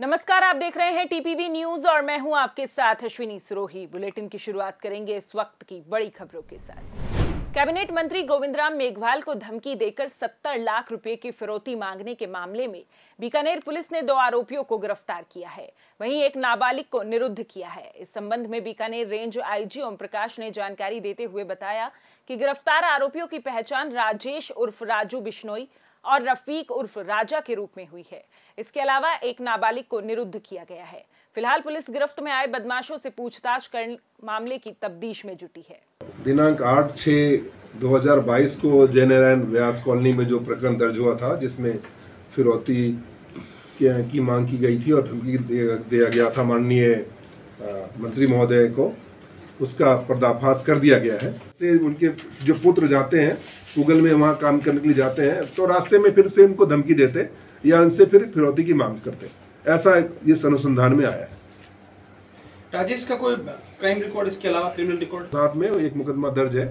नमस्कार आप देख रहे हैं टीपीवी न्यूज और मैं हूं आपके साथ अश्विनी सिरोही बुलेटिन की शुरुआत करेंगे इस वक्त की बड़ी खबरों के साथ कैबिनेट मंत्री राम मेघवाल को धमकी देकर 70 लाख रुपए की फिरौती मांगने के मामले में बीकानेर पुलिस ने दो आरोपियों को गिरफ्तार किया है वहीं एक नाबालिग को निरुद्ध किया है इस संबंध में बीकानेर रेंज आईजी ओम प्रकाश ने जानकारी देते हुए बताया कि गिरफ्तार आरोपियों की पहचान राजेश उर्फ राजू बिश्नोई और रफीक उर्फ राजा के रूप में हुई है इसके अलावा एक नाबालिग को निरुद्ध किया गया है फिलहाल पुलिस गिरफ्त में आए बदमाशों से पूछताछ कर मामले की तब्दीश में जुटी है दिनांक आठ हजार 2022 को जयनारायण व्यास कॉलोनी में जो प्रकरण दर्ज हुआ था जिसमें फिरौती की मांग की गई थी और धमकी दिया गया था माननीय मंत्री महोदय को उसका पर्दाफाश कर दिया गया है उनके जो पुत्र जाते हैं गूगल में वहाँ काम करने के लिए जाते हैं तो रास्ते में फिर से उनको धमकी देते या उनसे फिर फिरौती की मांग करते ऐसा इस अनुसंधान में आया है राजेश का कोई क्राइम रिकॉर्ड इसके अलावा क्रिमिनल रिकॉर्ड साथ में एक मुकदमा दर्ज है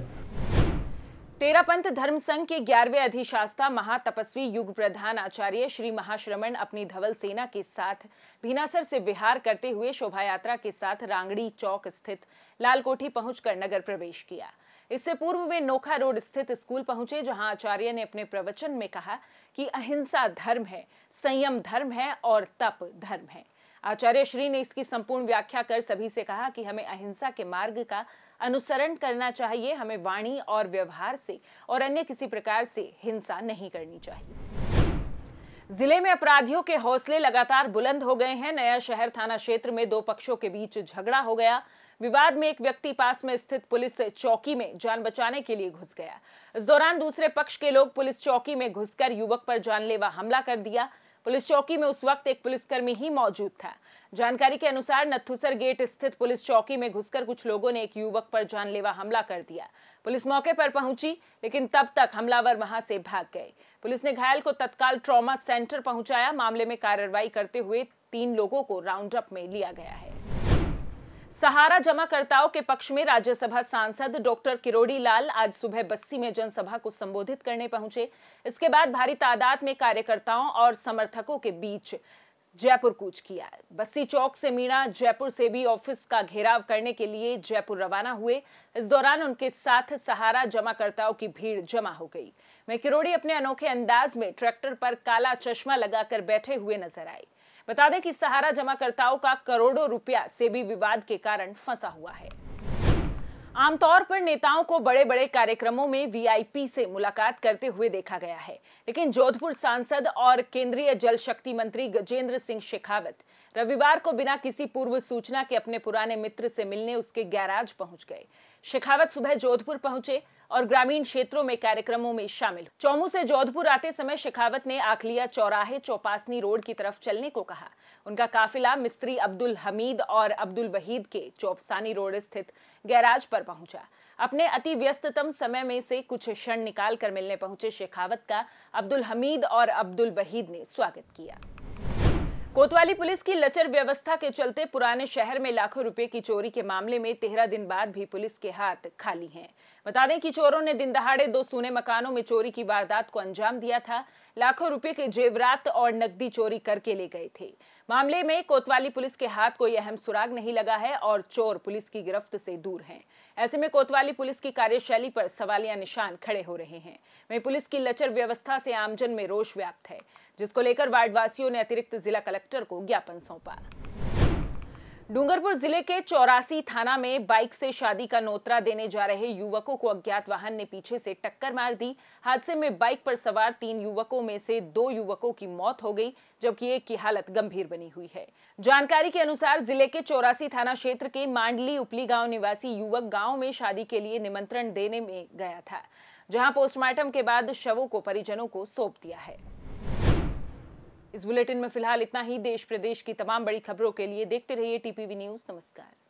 तेरापंथ धर्म संघ के ग्यारहवें अधिशास्ता महातपस्वी युग प्रधान आचार्य श्री महाश्रमण अपनी धवल सेना के साथ भीनासर से विहार करते हुए शोभा यात्रा के साथ रांगड़ी चौक स्थित लाल कोठी पहुंचकर नगर प्रवेश किया इससे पूर्व वे नोखा रोड स्थित स्कूल पहुंचे जहां आचार्य ने अपने प्रवचन में कहा कि अहिंसा धर्म है संयम धर्म है और तप धर्म है आचार्य श्री ने इसकी संपूर्ण व्याख्या कर सभी से कहा कि हमें अहिंसा के मार्ग का अनुसरण करना चाहिए हमें वाणी और व्यवहार से और अन्य किसी प्रकार से हिंसा नहीं करनी चाहिए जिले में अपराधियों के हौसले लगातार बुलंद हो गए हैं नया शहर थाना क्षेत्र में दो पक्षों के बीच झगड़ा हो गया विवाद में एक व्यक्ति पास में स्थित पुलिस चौकी में जान बचाने के लिए घुस गया इस दौरान दूसरे पक्ष के लोग पुलिस चौकी में घुसकर युवक पर जानलेवा हमला कर दिया पुलिस चौकी में उस वक्त एक पुलिसकर्मी ही मौजूद था जानकारी के अनुसार नथुसर गेट स्थित पुलिस चौकी में घुसकर कुछ लोगों ने एक युवक पर जानलेवा हमला कर दिया पुलिस मौके पर पहुंची लेकिन तब तक हमलावर वहां से भाग गए पुलिस ने घायल को तत्काल ट्रॉमा सेंटर पहुंचाया मामले में कार्रवाई करते हुए तीन लोगों को राउंड अप में लिया गया है सहारा जमाकर्ताओं के पक्ष में राज्यसभा सांसद डॉक्टर किरोड़ी लाल आज सुबह बस्सी में जनसभा को संबोधित करने पहुंचे इसके बाद भारी तादाद में कार्यकर्ताओं और समर्थकों के बीच जयपुर कूच किया बस्सी चौक से मीणा जयपुर से भी ऑफिस का घेराव करने के लिए जयपुर रवाना हुए इस दौरान उनके साथ सहारा जमाकर्ताओं की भीड़ जमा हो गई वे किरोड़ी अपने अनोखे अंदाज में ट्रैक्टर पर काला चश्मा लगाकर बैठे हुए नजर आई बता दें कि सहारा जमाकर्ताओं का करोड़ों रुपया सेबी विवाद के कारण फंसा हुआ है आमतौर पर नेताओं को बड़े बड़े कार्यक्रमों में वीआईपी से मुलाकात करते हुए देखा गया है लेकिन जोधपुर सांसद और केंद्रीय जल शक्ति मंत्री गजेंद्र सिंह शेखावत रविवार को बिना किसी पूर्व सूचना के अपने पुराने मित्र से मिलने उसके गैराज पहुंच गए शेखावत सुबह जोधपुर पहुंचे और ग्रामीण क्षेत्रों में कार्यक्रमों में शामिल चौमू से जोधपुर आते समय शेखावत ने आखलिया चौराहे चौपासनी रोड की तरफ चलने को कहा उनका काफिला मिस्त्री अब्दुल हमीद और अब्दुल वहीद के चौपसानी रोड स्थित गैराज पर पहुंचा अपने अति व्यस्ततम समय में से कुछ क्षण निकाल कर मिलने पहुंचे शेखावत का अब्दुल हमीद और अब्दुल वहीद ने स्वागत किया कोतवाली पुलिस की लचर व्यवस्था के चलते पुराने शहर में लाखों रुपए की चोरी के मामले में तेरह दिन बाद भी पुलिस के हाथ खाली हैं बता दें कि चोरों ने दिन दहाड़े दो सोने मकानों में चोरी की वारदात को अंजाम दिया था लाखों रुपए के जेवरात और नकदी चोरी करके ले गए थे मामले में कोतवाली पुलिस के हाथ कोई अहम सुराग नहीं लगा है और चोर पुलिस की गिरफ्त से दूर हैं ऐसे में कोतवाली पुलिस की कार्यशैली पर सवालिया निशान खड़े हो रहे हैं वही पुलिस की लचर व्यवस्था से आमजन में रोष व्याप्त है जिसको लेकर वार्डवासियों ने अतिरिक्त जिला कलेक्टर को ज्ञापन सौंपा डूंगरपुर जिले के चौरासी थाना में बाइक से शादी का नोतरा देने जा रहे युवकों को अज्ञात वाहन ने पीछे से टक्कर मार दी हादसे में बाइक पर सवार तीन युवकों में से दो युवकों की मौत हो गई जबकि एक की हालत गंभीर बनी हुई है जानकारी के अनुसार जिले के चौरासी थाना क्षेत्र के मांडली उपली गांव निवासी युवक गाँव में शादी के लिए निमंत्रण देने में गया था जहाँ पोस्टमार्टम के बाद शवों को परिजनों को सौंप दिया है इस बुलेटिन में फिलहाल इतना ही देश प्रदेश की तमाम बड़ी खबरों के लिए देखते रहिए टीपीवी न्यूज नमस्कार